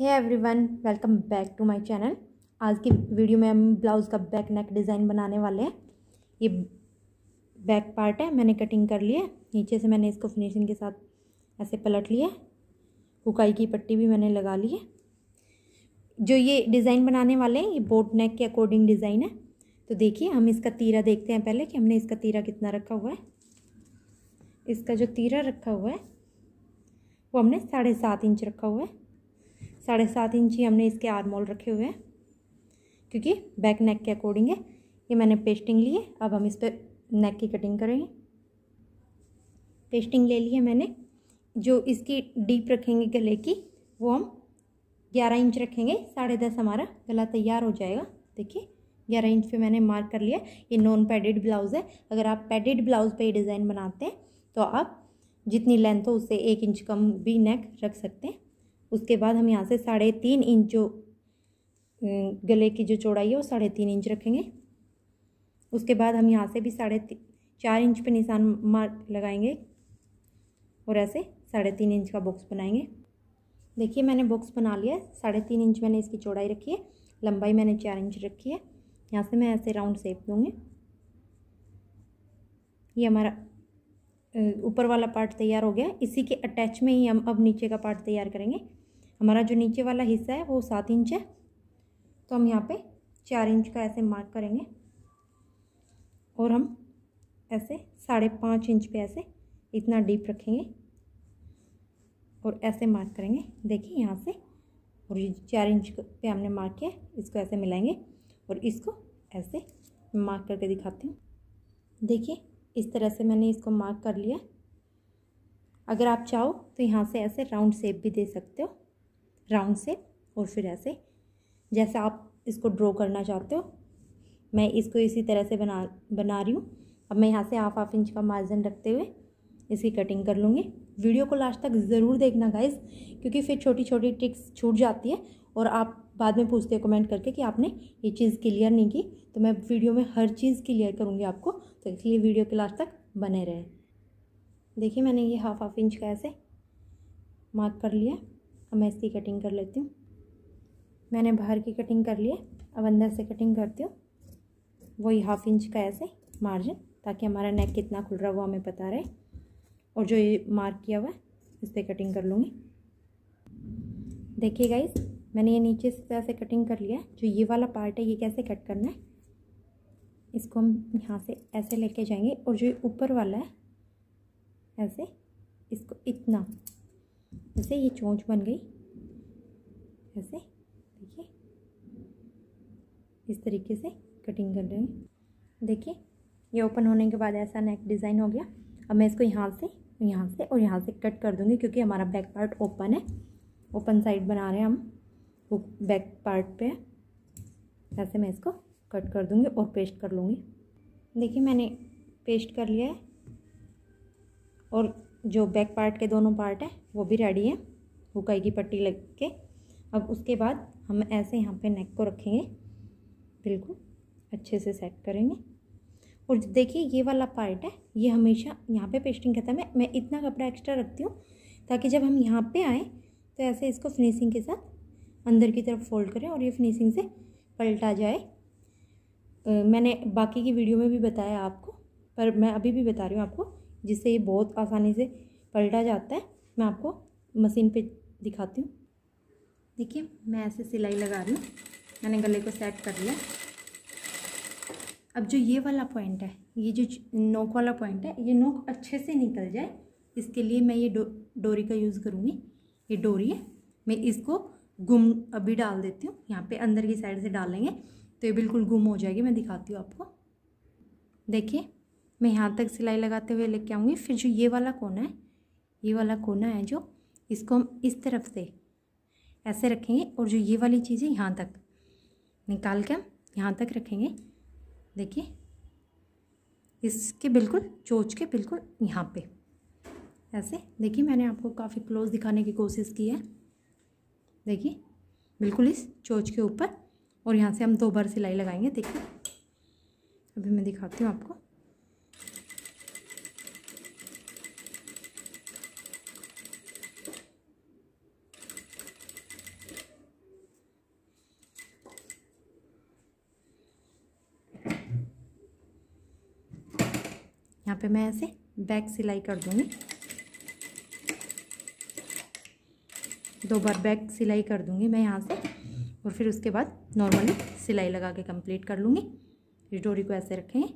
है everyone welcome back to my channel आज की वीडियो में हम ब्लाउज़ का बैक नेक डिज़ाइन बनाने वाले हैं ये बैक पार्ट है मैंने कटिंग कर ली है नीचे से मैंने इसको फिनिशिंग के साथ ऐसे पलट लिया हुकाई की पट्टी भी मैंने लगा ली है जो ये डिज़ाइन बनाने वाले हैं ये बोट नेक के अकॉर्डिंग डिज़ाइन है तो देखिए हम इसका तीरा देखते हैं पहले कि हमने इसका तीरा कितना रखा हुआ है इसका जो तीरा रखा हुआ है वो हमने साढ़े सात इंच रखा हुआ है साढ़े सात इंची हमने इसके आरमोल रखे हुए हैं क्योंकि बैक नेक के अकॉर्डिंग है ये मैंने पेस्टिंग ली है अब हम इस पर नेक की कटिंग करेंगे पेस्टिंग ले ली है मैंने जो इसकी डीप रखेंगे गले की वो हम ग्यारह इंच रखेंगे साढ़े दस हमारा गला तैयार हो जाएगा देखिए ग्यारह इंच पे मैंने मार्क कर लिया ये नॉन पैडेड ब्लाउज़ है अगर आप पैडेड ब्लाउज़ पे डिज़ाइन बनाते हैं तो आप जितनी लेंथ हो उससे एक इंच कम भी नेक रख सकते हैं उसके बाद हम यहाँ से साढ़े तीन इंच जो गले की जो चौड़ाई है वो साढ़े तीन इंच रखेंगे उसके बाद हम यहाँ से भी साढ़े चार इंच पे निशान मार्क लगाएंगे और ऐसे साढ़े तीन इंच का बॉक्स बनाएंगे देखिए मैंने बॉक्स बना लिया है साढ़े तीन इंच मैंने इसकी चौड़ाई रखी है लंबाई मैंने चार इंच रखी है यहाँ से मैं ऐसे राउंड सेप दूँगी ये हमारा ऊपर वाला पार्ट तैयार हो गया इसी के अटैच में ही हम अब नीचे का पार्ट तैयार करेंगे हमारा जो नीचे वाला हिस्सा है वो सात इंच है तो हम यहाँ पे चार इंच का ऐसे मार्क करेंगे और हम ऐसे साढ़े पाँच इंच पे ऐसे इतना डीप रखेंगे और ऐसे मार्क करेंगे देखिए यहाँ से और ये चार इंच पे हमने मार्क किया इसको ऐसे मिलाएंगे और इसको ऐसे मार्क करके दिखाती हूँ देखिए इस तरह से मैंने इसको मार्क कर लिया अगर आप चाहो तो यहाँ से ऐसे राउंड शेप भी दे सकते हो राउंड से और फिर ऐसे जैसे आप इसको ड्रॉ करना चाहते हो मैं इसको इसी तरह से बना बना रही हूँ अब मैं यहाँ से हाफ हाफ इंच का मार्जिन रखते हुए इसकी कटिंग कर लूँगी वीडियो को लास्ट तक ज़रूर देखना गाइज क्योंकि फिर छोटी छोटी ट्रिक्स छूट जाती है और आप बाद में पूछते हो कमेंट करके कि आपने ये चीज़ क्लियर नहीं की तो मैं वीडियो में हर चीज़ क्लियर करूँगी आपको तो इसलिए वीडियो के लास्ट तक बने रहें देखिए मैंने ये हाफ हाफ इंच का ऐसे मार्क कर लिया अब मैं इसकी कटिंग कर लेती हूँ मैंने बाहर की कटिंग कर ली है अब अंदर से कटिंग करती हूँ वही हाफ इंच का ऐसे मार्जिन ताकि हमारा नेक कितना खुल रहा है वो हमें पता रहे और जो ये मार्क किया हुआ है इससे कटिंग कर लूँगी देखिए गाइस मैंने ये नीचे से ऐसे कटिंग कर लिया है जो ये वाला पार्ट है ये कैसे कट करना है इसको हम यहाँ से ऐसे लेके जाएंगे और जो ऊपर वाला है ऐसे इसको इतना जैसे ये चोंच बन गई ऐसे देखिए इस तरीके से कटिंग कर रहे हैं देखिए ये ओपन होने के बाद ऐसा नेक डिज़ाइन हो गया अब मैं इसको यहाँ से यहाँ से और यहाँ से कट कर दूँगी क्योंकि हमारा बैक पार्ट ओपन है ओपन साइड बना रहे हैं हम वो बैक पार्ट पे ऐसे मैं इसको कट कर दूँगी और पेस्ट कर लूँगी देखिए मैंने पेस्ट कर लिया है और जो बैक पार्ट के दोनों पार्ट हैं वो भी रेडी हैं हुकाई की पट्टी लग के अब उसके बाद हम ऐसे यहाँ पे नेक को रखेंगे बिल्कुल अच्छे से सेट करेंगे और देखिए ये वाला पार्ट है ये हमेशा यहाँ पे पेस्टिंग खत्म है मैं इतना कपड़ा एक्स्ट्रा रखती हूँ ताकि जब हम यहाँ पे आएँ तो ऐसे इसको फिनिशिंग के साथ अंदर की तरफ फोल्ड करें और ये फिनिशिंग से पलटा जाए मैंने बाकी की वीडियो में भी बताया आपको पर मैं अभी भी बता रही हूँ आपको जिससे ये बहुत आसानी से पलटा जाता है मैं आपको मशीन पे दिखाती हूँ देखिए मैं ऐसे सिलाई लगा रही हूँ मैंने गले को सेट कर लिया अब जो ये वाला पॉइंट है ये जो नोक वाला पॉइंट है ये नोक अच्छे से निकल जाए इसके लिए मैं ये डो डोरी का यूज़ करूँगी ये डोरी है मैं इसको गुम अभी डाल देती हूँ यहाँ पे अंदर की साइड से डालेंगे तो ये बिल्कुल गुम हो जाएगी मैं दिखाती हूँ आपको देखिए मैं यहाँ तक सिलाई लगाते हुए लेके आऊँगी फिर जो ये वाला कोना है ये वाला कोना है जो इसको हम इस तरफ से ऐसे रखेंगे और जो ये वाली चीज़ है यहाँ तक निकाल के हम यहाँ तक रखेंगे देखिए इसके बिल्कुल चोच के बिल्कुल यहाँ पे ऐसे देखिए मैंने आपको काफ़ी क्लोज दिखाने की कोशिश की है देखिए बिल्कुल इस चोच के ऊपर और यहाँ से हम दो बार सिलाई लगाएंगे देखिए अभी मैं दिखाती हूँ आपको यहाँ पे मैं ऐसे बैक सिलाई कर दूँगी दो बार बैक सिलाई कर दूँगी मैं यहाँ से और फिर उसके बाद नॉर्मली सिलाई लगा के कंप्लीट कर लूँगी इस डोरी को ऐसे रखेंगे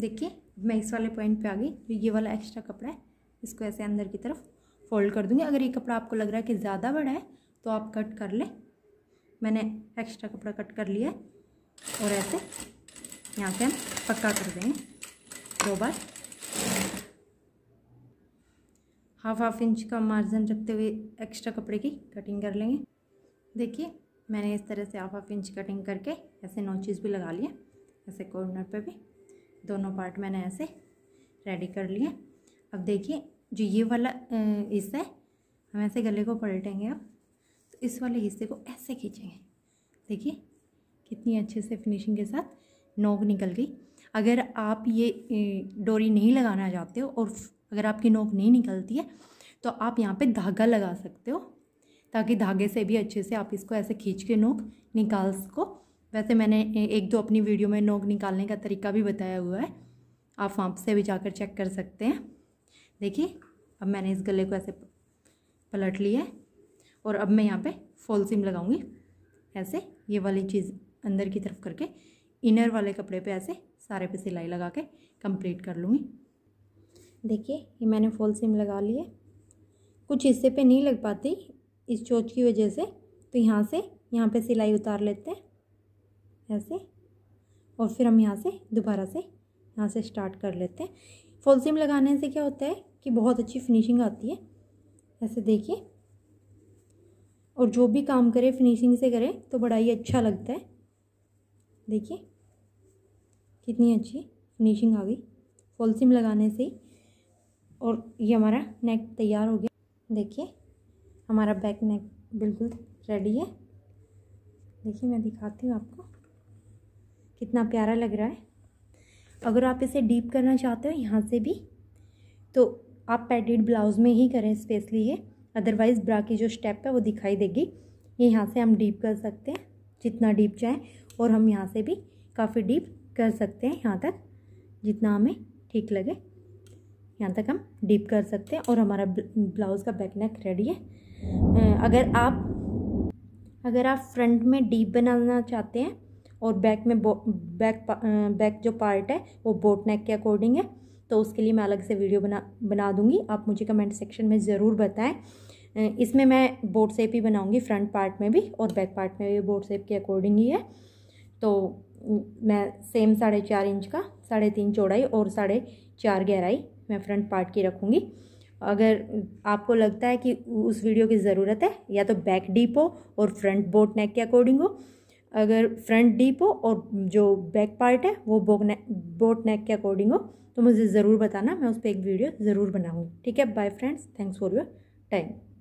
देखिए मैं इस वाले पॉइंट पे आ गई तो ये वाला एक्स्ट्रा कपड़ा है इसको ऐसे अंदर की तरफ फोल्ड कर दूँगी अगर ये कपड़ा आपको लग रहा है कि ज़्यादा बड़ा है तो आप कट कर लें मैंने एक्स्ट्रा कपड़ा कट कर लिया है और ऐसे यहाँ से हम पक्का कर देंगे दो बार हाफ हाफ इंच का मार्जिन रखते हुए एक्स्ट्रा कपड़े की कटिंग कर लेंगे देखिए मैंने इस तरह से हाफ हाफ इंच कटिंग करके ऐसे नोचिस भी लगा लिए ऐसे कॉर्नर पे भी दोनों पार्ट मैंने ऐसे रेडी कर लिए अब देखिए जो ये वाला हिस्सा है हम ऐसे गले को पलटेंगे अब तो इस वाले हिस्से को ऐसे खींचेंगे देखिए कितनी अच्छे से फिनिशिंग के साथ नोक निकल गई अगर आप ये डोरी नहीं लगाना चाहते हो और अगर आपकी नोक नहीं निकलती है तो आप यहाँ पे धागा लगा सकते हो ताकि धागे से भी अच्छे से आप इसको ऐसे खींच के नोक निकाल सको वैसे मैंने एक दो अपनी वीडियो में नोक निकालने का तरीका भी बताया हुआ है आप वहाँ से भी जाकर चेक कर सकते हैं देखिए अब मैंने इस गले को ऐसे पलट लिया है और अब मैं यहाँ पे फॉल सिम लगाऊंगी ऐसे ये वाली चीज़ अंदर की तरफ करके इनर वाले कपड़े पे ऐसे सारे पे सिलाई लगा के कंप्लीट कर लूँगी देखिए ये मैंने फॉल सीम लगा लिए कुछ हिस्से पे नहीं लग पाती इस चोच की वजह से तो यहाँ से यहाँ पे सिलाई उतार लेते हैं ऐसे और फिर हम यहाँ से दोबारा से यहाँ से स्टार्ट कर लेते हैं फॉल सीम लगाने से क्या होता है कि बहुत अच्छी फिनिशिंग आती है ऐसे देखिए और जो भी काम करे फिनिशिंग से करे तो बड़ा ही अच्छा लगता है देखिए कितनी अच्छी फिनिशिंग आ गई सिम लगाने से ही और ये हमारा नेक तैयार हो गया देखिए हमारा बैक नेक बिल्कुल रेडी है देखिए मैं दिखाती हूँ आपको कितना प्यारा लग रहा है अगर आप इसे डीप करना चाहते हो यहाँ से भी तो आप पैटेड ब्लाउज़ में ही करें स्पेशली ये अदरवाइज़ ब्रा की जो स्टेप है वो दिखाई देगी ये यहाँ से हम डीप कर सकते हैं जितना डीप चाहें और हम यहाँ से भी काफ़ी डीप कर सकते हैं यहाँ तक जितना हमें ठीक लगे यहाँ तक हम डीप कर सकते हैं और हमारा ब्लाउज़ का बैक नेक रेडी है अगर आप अगर आप फ्रंट में डीप बनाना चाहते हैं और बैक में बैक बैक जो पार्ट है वो बोट नेक के अकॉर्डिंग है तो उसके लिए मैं अलग से वीडियो बना बना दूँगी आप मुझे कमेंट सेक्शन में ज़रूर बताएं इसमें मैं बोट सेप ही बनाऊँगी फ्रंट पार्ट में भी और बैक पार्ट में भी बोट सेप के अकॉर्डिंग ही है तो मैं सेम साढ़े चार इंच का साढ़े तीन चौड़ाई और साढ़े चार गहराई मैं फ्रंट पार्ट की रखूँगी अगर आपको लगता है कि उस वीडियो की ज़रूरत है या तो बैक डीप हो और फ्रंट बोट नेक के अकॉर्डिंग हो अगर फ्रंट डीप हो और जो बैक पार्ट है वो बोक नेक बोट नेक के अकॉर्डिंग हो तो मुझे ज़रूर बताना मैं उस पर एक वीडियो ज़रूर बनाऊँगी ठीक है bye friends thanks for your time